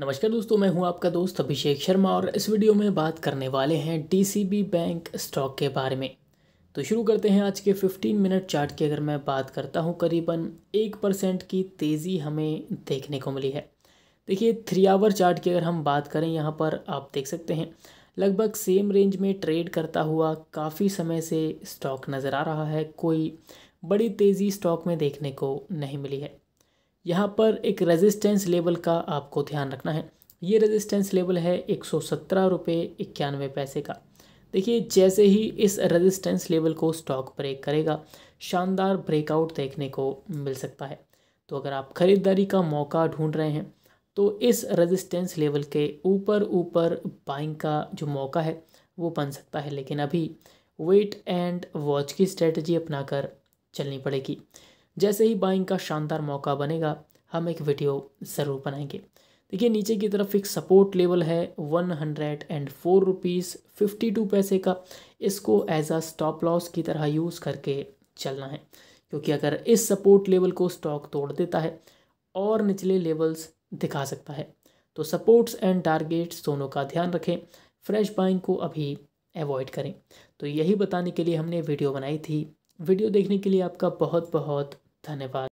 नमस्कार दोस्तों मैं हूं आपका दोस्त अभिषेक शर्मा और इस वीडियो में बात करने वाले हैं डीसीबी बैंक स्टॉक के बारे में तो शुरू करते हैं आज के 15 मिनट चार्ट की अगर मैं बात करता हूं करीबन एक परसेंट की तेज़ी हमें देखने को मिली है देखिए थ्री आवर चार्ट की अगर हम बात करें यहाँ पर आप देख सकते हैं लगभग सेम रेंज में ट्रेड करता हुआ काफ़ी समय से स्टॉक नज़र आ रहा है कोई बड़ी तेज़ी स्टॉक में देखने को नहीं मिली है यहाँ पर एक रेजिस्टेंस लेवल का आपको ध्यान रखना है ये रेजिस्टेंस लेवल है एक सौ सत्रह रुपये इक्यानवे पैसे का देखिए जैसे ही इस रेजिस्टेंस लेवल को स्टॉक ब्रेक करेगा शानदार ब्रेकआउट देखने को मिल सकता है तो अगर आप ख़रीदारी का मौका ढूंढ रहे हैं तो इस रेजिस्टेंस लेवल के ऊपर ऊपर बाइंग का जो मौका है वो बन सकता है लेकिन अभी वेट एंड वॉच की स्ट्रेटजी अपनाकर चलनी पड़ेगी जैसे ही बाइंग का शानदार मौका बनेगा हम एक वीडियो ज़रूर बनाएंगे देखिए नीचे की तरफ एक सपोर्ट लेवल है one hundred and four rupees fifty two पैसे का इसको एज आ स्टॉप लॉस की तरह यूज़ करके चलना है क्योंकि अगर इस सपोर्ट लेवल को स्टॉक तोड़ देता है और निचले लेवल्स दिखा सकता है तो सपोर्ट्स एंड टारगेट्स दोनों का ध्यान रखें फ्रेश बाइंग को अभी अवॉइड करें तो यही बताने के लिए हमने वीडियो बनाई थी वीडियो देखने के लिए आपका बहुत बहुत धन्यवाद